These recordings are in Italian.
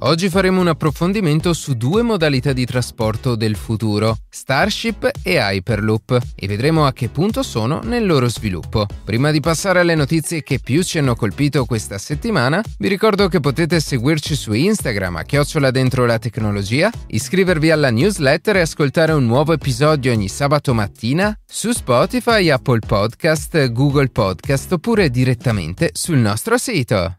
Oggi faremo un approfondimento su due modalità di trasporto del futuro, Starship e Hyperloop, e vedremo a che punto sono nel loro sviluppo. Prima di passare alle notizie che più ci hanno colpito questa settimana, vi ricordo che potete seguirci su Instagram a chiocciola dentro la tecnologia, iscrivervi alla newsletter e ascoltare un nuovo episodio ogni sabato mattina su Spotify, Apple Podcast, Google Podcast oppure direttamente sul nostro sito.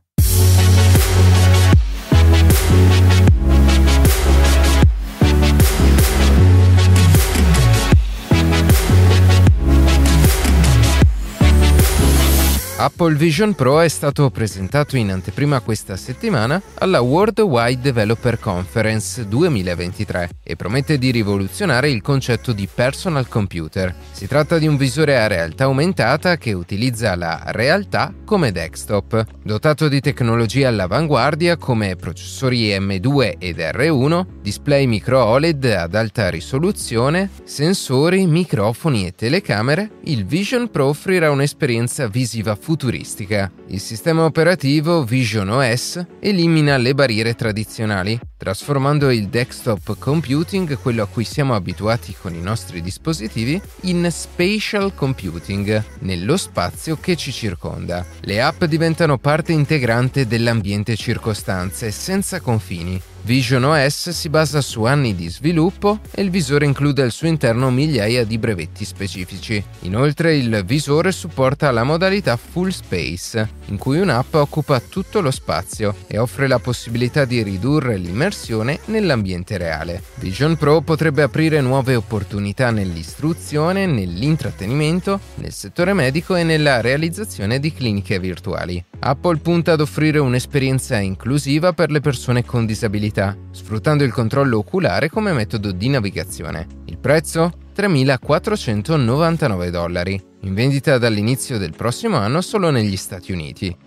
Apple Vision Pro è stato presentato in anteprima questa settimana alla Worldwide Developer Conference 2023 e promette di rivoluzionare il concetto di personal computer. Si tratta di un visore a realtà aumentata che utilizza la realtà come desktop, dotato di tecnologie all'avanguardia come processori M2 ed R1, display micro OLED ad alta risoluzione, sensori, microfoni e telecamere. Il Vision Pro offrirà un'esperienza visiva fondamentale futuristica. Il sistema operativo Vision OS elimina le barriere tradizionali, trasformando il desktop computing, quello a cui siamo abituati con i nostri dispositivi, in spatial computing, nello spazio che ci circonda. Le app diventano parte integrante dell'ambiente circostanze, senza confini Vision OS si basa su anni di sviluppo e il visore include al suo interno migliaia di brevetti specifici. Inoltre il visore supporta la modalità Full Space, in cui un'app occupa tutto lo spazio e offre la possibilità di ridurre l'immersione nell'ambiente reale. Vision Pro potrebbe aprire nuove opportunità nell'istruzione, nell'intrattenimento, nel settore medico e nella realizzazione di cliniche virtuali. Apple punta ad offrire un'esperienza inclusiva per le persone con disabilità vita, sfruttando il controllo oculare come metodo di navigazione. Il prezzo? 3.499 dollari, in vendita dall'inizio del prossimo anno solo negli Stati Uniti.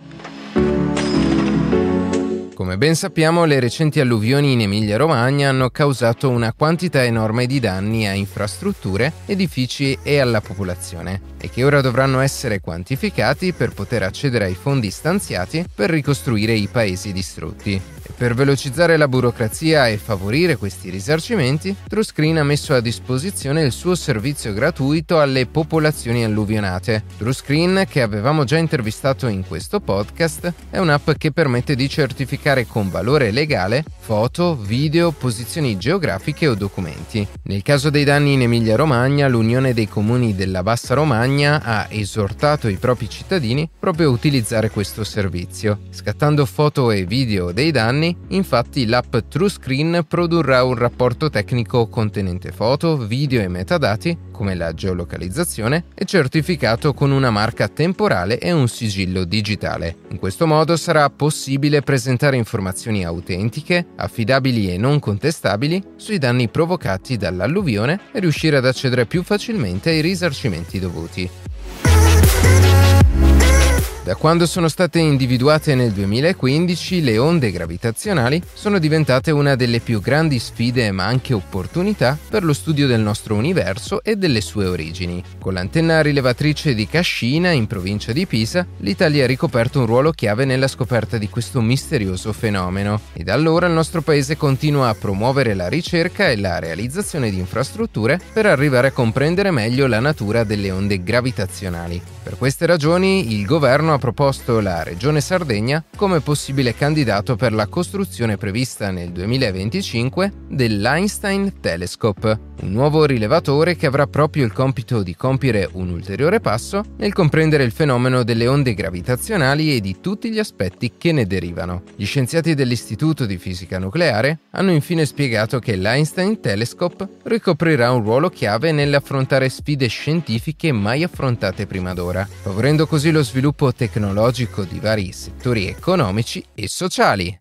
Come ben sappiamo, le recenti alluvioni in Emilia-Romagna hanno causato una quantità enorme di danni a infrastrutture, edifici e alla popolazione, e che ora dovranno essere quantificati per poter accedere ai fondi stanziati per ricostruire i paesi distrutti. Per velocizzare la burocrazia e favorire questi risarcimenti, TrueScreen ha messo a disposizione il suo servizio gratuito alle popolazioni alluvionate. TrueScreen, che avevamo già intervistato in questo podcast, è un'app che permette di certificare con valore legale foto, video, posizioni geografiche o documenti. Nel caso dei danni in Emilia-Romagna, l'Unione dei Comuni della Bassa Romagna ha esortato i propri cittadini proprio a utilizzare questo servizio. Scattando foto e video dei danni, infatti l'app TrueScreen produrrà un rapporto tecnico contenente foto, video e metadati come la geolocalizzazione, è certificato con una marca temporale e un sigillo digitale. In questo modo sarà possibile presentare informazioni autentiche, affidabili e non contestabili sui danni provocati dall'alluvione e riuscire ad accedere più facilmente ai risarcimenti dovuti. Da quando sono state individuate nel 2015, le onde gravitazionali sono diventate una delle più grandi sfide ma anche opportunità per lo studio del nostro universo e delle sue origini. Con l'antenna rilevatrice di Cascina, in provincia di Pisa, l'Italia ha ricoperto un ruolo chiave nella scoperta di questo misterioso fenomeno e da allora il nostro paese continua a promuovere la ricerca e la realizzazione di infrastrutture per arrivare a comprendere meglio la natura delle onde gravitazionali. Per queste ragioni il governo ha proposto la Regione Sardegna come possibile candidato per la costruzione prevista nel 2025 dell'Einstein Telescope, un nuovo rilevatore che avrà proprio il compito di compiere un ulteriore passo nel comprendere il fenomeno delle onde gravitazionali e di tutti gli aspetti che ne derivano. Gli scienziati dell'Istituto di Fisica Nucleare hanno infine spiegato che l'Einstein Telescope ricoprirà un ruolo chiave nell'affrontare sfide scientifiche mai affrontate prima d'ora, favorendo così lo sviluppo tecnologico di vari settori economici e sociali.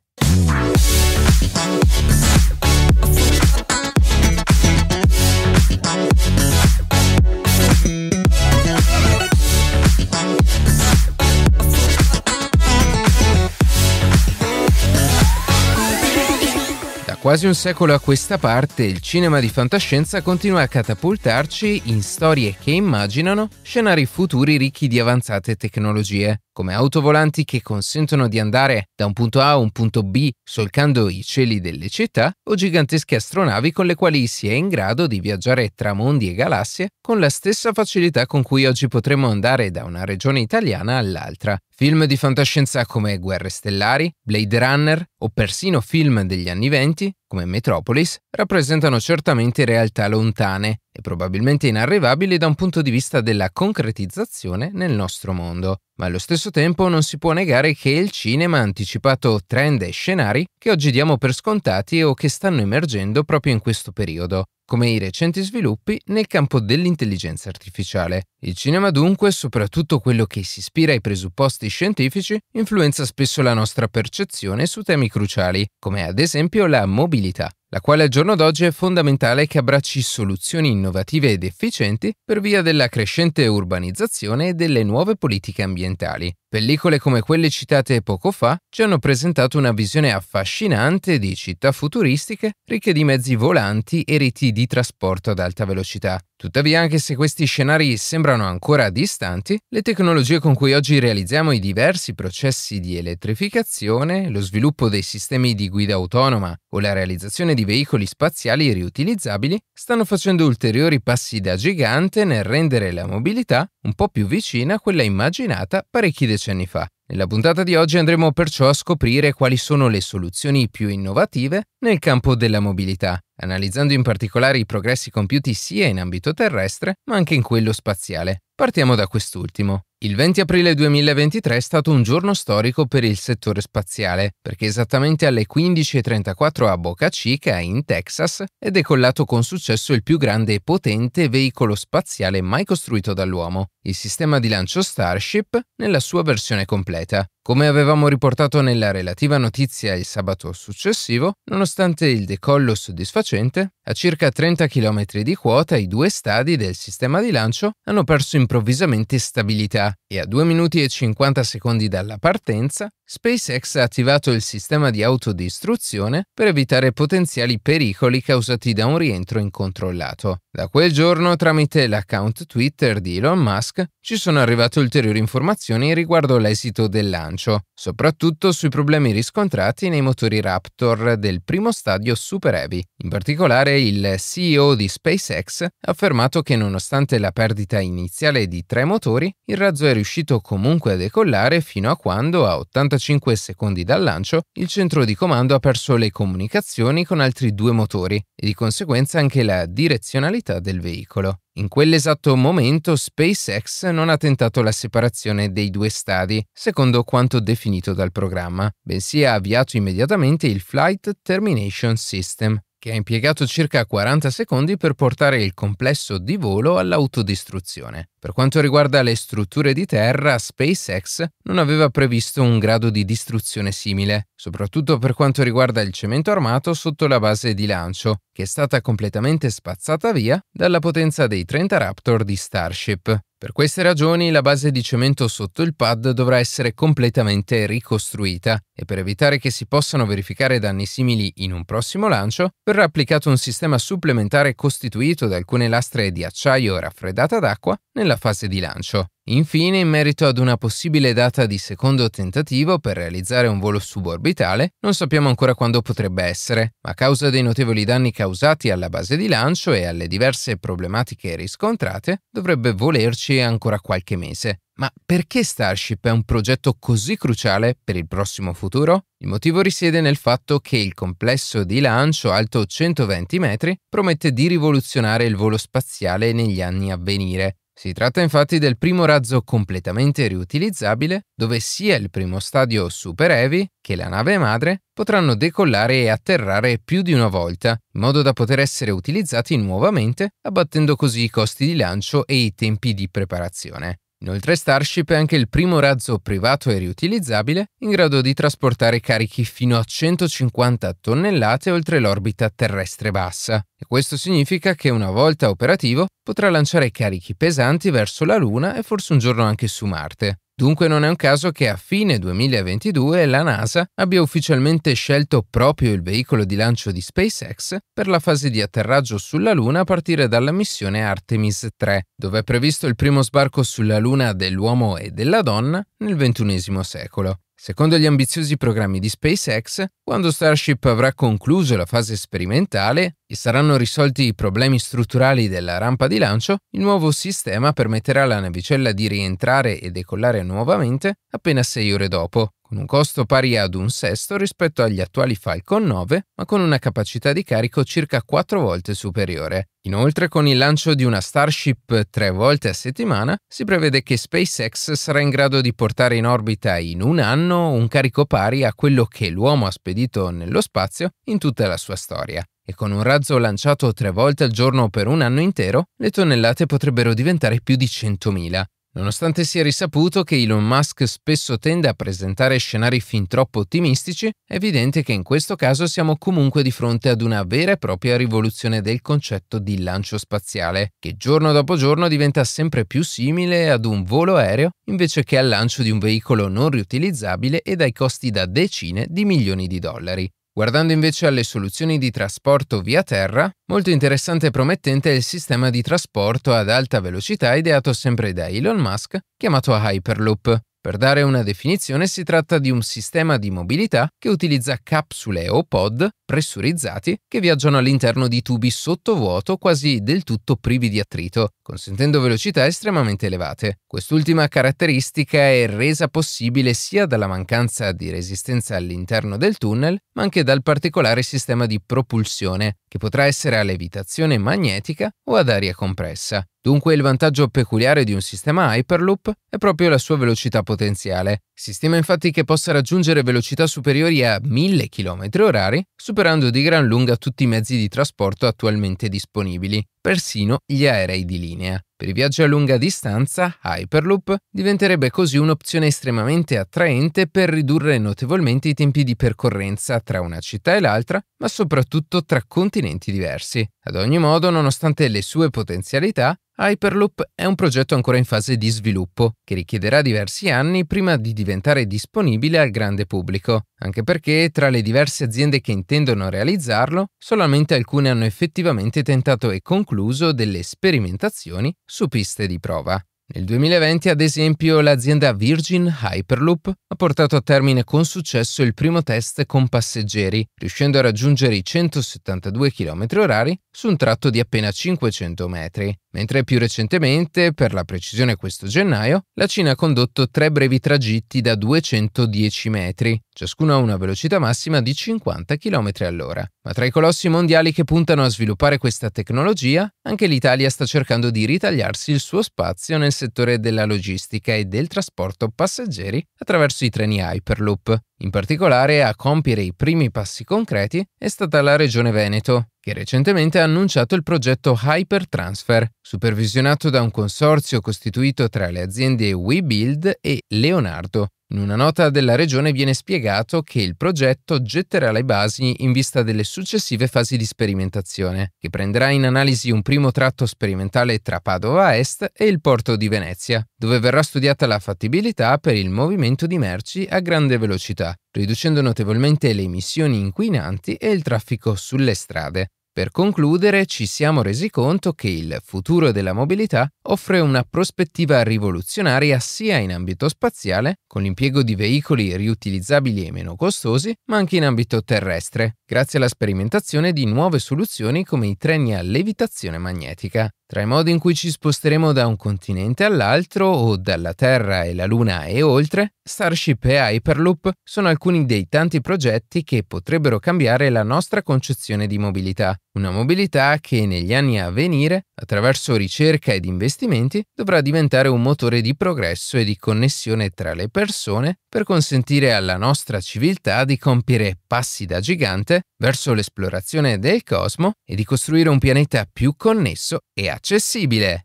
quasi un secolo a questa parte il cinema di fantascienza continua a catapultarci in storie che immaginano scenari futuri ricchi di avanzate tecnologie, come autovolanti che consentono di andare da un punto A a un punto B solcando i cieli delle città o gigantesche astronavi con le quali si è in grado di viaggiare tra mondi e galassie con la stessa facilità con cui oggi potremmo andare da una regione italiana all'altra. Film di fantascienza come Guerre Stellari, Blade Runner o persino film degli anni 20 come Metropolis, rappresentano certamente realtà lontane e probabilmente inarrivabili da un punto di vista della concretizzazione nel nostro mondo, ma allo stesso tempo non si può negare che il cinema ha anticipato trend e scenari che oggi diamo per scontati o che stanno emergendo proprio in questo periodo, come i recenti sviluppi nel campo dell'intelligenza artificiale. Il cinema dunque, soprattutto quello che si ispira ai presupposti scientifici, influenza spesso la nostra percezione su temi cruciali, come ad esempio la mobilità, la quale al giorno d'oggi è fondamentale che abbracci soluzioni innovative ed efficienti per via della crescente urbanizzazione e delle nuove politiche ambientali. Pellicole come quelle citate poco fa ci hanno presentato una visione affascinante di città futuristiche ricche di mezzi volanti e reti di trasporto ad alta velocità. Tuttavia, anche se questi scenari sembrano ancora distanti, le tecnologie con cui oggi realizziamo i diversi processi di elettrificazione, lo sviluppo dei sistemi di guida autonoma o la realizzazione di veicoli spaziali riutilizzabili stanno facendo ulteriori passi da gigante nel rendere la mobilità un po' più vicina a quella immaginata parecchi decenni fa. Nella puntata di oggi andremo perciò a scoprire quali sono le soluzioni più innovative nel campo della mobilità analizzando in particolare i progressi compiuti sia in ambito terrestre ma anche in quello spaziale. Partiamo da quest'ultimo. Il 20 aprile 2023 è stato un giorno storico per il settore spaziale, perché esattamente alle 15.34 a Boca Chica, in Texas, è decollato con successo il più grande e potente veicolo spaziale mai costruito dall'uomo, il sistema di lancio Starship, nella sua versione completa. Come avevamo riportato nella relativa notizia il sabato successivo, nonostante il decollo soddisfacente, a circa 30 km di quota i due stadi del sistema di lancio hanno perso improvvisamente stabilità e a 2 minuti e 50 secondi dalla partenza SpaceX ha attivato il sistema di autodistruzione per evitare potenziali pericoli causati da un rientro incontrollato. Da quel giorno, tramite l'account Twitter di Elon Musk, ci sono arrivate ulteriori informazioni riguardo l'esito del lancio, soprattutto sui problemi riscontrati nei motori Raptor del primo stadio Super Heavy. In particolare, il CEO di SpaceX ha affermato che nonostante la perdita iniziale di tre motori, il razzo è riuscito comunque a decollare fino a quando a 85 45 secondi dal lancio, il centro di comando ha perso le comunicazioni con altri due motori e di conseguenza anche la direzionalità del veicolo. In quell'esatto momento SpaceX non ha tentato la separazione dei due stadi, secondo quanto definito dal programma, bensì ha avviato immediatamente il Flight Termination System, che ha impiegato circa 40 secondi per portare il complesso di volo all'autodistruzione. Per quanto riguarda le strutture di terra, SpaceX non aveva previsto un grado di distruzione simile, soprattutto per quanto riguarda il cemento armato sotto la base di lancio, che è stata completamente spazzata via dalla potenza dei 30 Raptor di Starship. Per queste ragioni la base di cemento sotto il pad dovrà essere completamente ricostruita e per evitare che si possano verificare danni simili in un prossimo lancio verrà applicato un sistema supplementare costituito da alcune lastre di acciaio raffreddata d'acqua nella nella fase di lancio. Infine, in merito ad una possibile data di secondo tentativo per realizzare un volo suborbitale, non sappiamo ancora quando potrebbe essere, ma a causa dei notevoli danni causati alla base di lancio e alle diverse problematiche riscontrate, dovrebbe volerci ancora qualche mese. Ma perché Starship è un progetto così cruciale per il prossimo futuro? Il motivo risiede nel fatto che il complesso di lancio alto 120 metri promette di rivoluzionare il volo spaziale negli anni a venire si tratta infatti del primo razzo completamente riutilizzabile, dove sia il primo stadio Super Heavy che la nave madre potranno decollare e atterrare più di una volta, in modo da poter essere utilizzati nuovamente, abbattendo così i costi di lancio e i tempi di preparazione. Inoltre Starship è anche il primo razzo privato e riutilizzabile in grado di trasportare carichi fino a 150 tonnellate oltre l'orbita terrestre bassa, e questo significa che una volta operativo potrà lanciare carichi pesanti verso la Luna e forse un giorno anche su Marte. Dunque non è un caso che a fine 2022 la NASA abbia ufficialmente scelto proprio il veicolo di lancio di SpaceX per la fase di atterraggio sulla Luna a partire dalla missione Artemis 3, dove è previsto il primo sbarco sulla Luna dell'uomo e della donna nel XXI secolo. Secondo gli ambiziosi programmi di SpaceX, quando Starship avrà concluso la fase sperimentale e saranno risolti i problemi strutturali della rampa di lancio, il nuovo sistema permetterà alla navicella di rientrare e decollare nuovamente appena sei ore dopo, con un costo pari ad un sesto rispetto agli attuali Falcon 9, ma con una capacità di carico circa 4 volte superiore. Inoltre, con il lancio di una Starship 3 volte a settimana, si prevede che SpaceX sarà in grado di portare in orbita in un anno un carico pari a quello che l'uomo ha spedito nello spazio in tutta la sua storia. E con un razzo lanciato tre volte al giorno per un anno intero, le tonnellate potrebbero diventare più di 100.000, Nonostante sia risaputo che Elon Musk spesso tende a presentare scenari fin troppo ottimistici, è evidente che in questo caso siamo comunque di fronte ad una vera e propria rivoluzione del concetto di lancio spaziale, che giorno dopo giorno diventa sempre più simile ad un volo aereo invece che al lancio di un veicolo non riutilizzabile e dai costi da decine di milioni di dollari. Guardando invece alle soluzioni di trasporto via terra, molto interessante e promettente è il sistema di trasporto ad alta velocità ideato sempre da Elon Musk, chiamato Hyperloop, per dare una definizione si tratta di un sistema di mobilità che utilizza capsule o pod pressurizzati che viaggiano all'interno di tubi sottovuoto quasi del tutto privi di attrito, consentendo velocità estremamente elevate. Quest'ultima caratteristica è resa possibile sia dalla mancanza di resistenza all'interno del tunnel, ma anche dal particolare sistema di propulsione che potrà essere a levitazione magnetica o ad aria compressa. Dunque il vantaggio peculiare di un sistema Hyperloop è proprio la sua velocità potenziale, sistema infatti che possa raggiungere velocità superiori a 1000 km h superando di gran lunga tutti i mezzi di trasporto attualmente disponibili, persino gli aerei di linea. Per i viaggi a lunga distanza, Hyperloop diventerebbe così un'opzione estremamente attraente per ridurre notevolmente i tempi di percorrenza tra una città e l'altra, ma soprattutto tra continenti diversi. Ad ogni modo, nonostante le sue potenzialità, Hyperloop è un progetto ancora in fase di sviluppo, che richiederà diversi anni prima di diventare disponibile al grande pubblico, anche perché tra le diverse aziende che intendono realizzarlo, solamente alcune hanno effettivamente tentato e concluso delle sperimentazioni su piste di prova. Nel 2020, ad esempio, l'azienda Virgin Hyperloop ha portato a termine con successo il primo test con passeggeri, riuscendo a raggiungere i 172 km/h su un tratto di appena 500 metri, mentre più recentemente, per la precisione questo gennaio, la Cina ha condotto tre brevi tragitti da 210 metri, Ciascuno ha una velocità massima di 50 km all'ora, ma tra i colossi mondiali che puntano a sviluppare questa tecnologia, anche l'Italia sta cercando di ritagliarsi il suo spazio nel settore della logistica e del trasporto passeggeri attraverso i treni Hyperloop. In particolare, a compiere i primi passi concreti è stata la Regione Veneto, che recentemente ha annunciato il progetto Hypertransfer, supervisionato da un consorzio costituito tra le aziende WeBuild e Leonardo. In una nota della regione viene spiegato che il progetto getterà le basi in vista delle successive fasi di sperimentazione, che prenderà in analisi un primo tratto sperimentale tra Padova Est e il porto di Venezia, dove verrà studiata la fattibilità per il movimento di merci a grande velocità, riducendo notevolmente le emissioni inquinanti e il traffico sulle strade. Per concludere, ci siamo resi conto che il futuro della mobilità offre una prospettiva rivoluzionaria sia in ambito spaziale, con l'impiego di veicoli riutilizzabili e meno costosi, ma anche in ambito terrestre, grazie alla sperimentazione di nuove soluzioni come i treni a levitazione magnetica. Tra i modi in cui ci sposteremo da un continente all'altro o dalla Terra e la Luna e oltre, Starship e Hyperloop sono alcuni dei tanti progetti che potrebbero cambiare la nostra concezione di mobilità, una mobilità che negli anni a venire, attraverso ricerca ed investimenti, dovrà diventare un motore di progresso e di connessione tra le persone per consentire alla nostra civiltà di compiere passi da gigante verso l'esplorazione del cosmo e di costruire un pianeta più connesso e accessibile.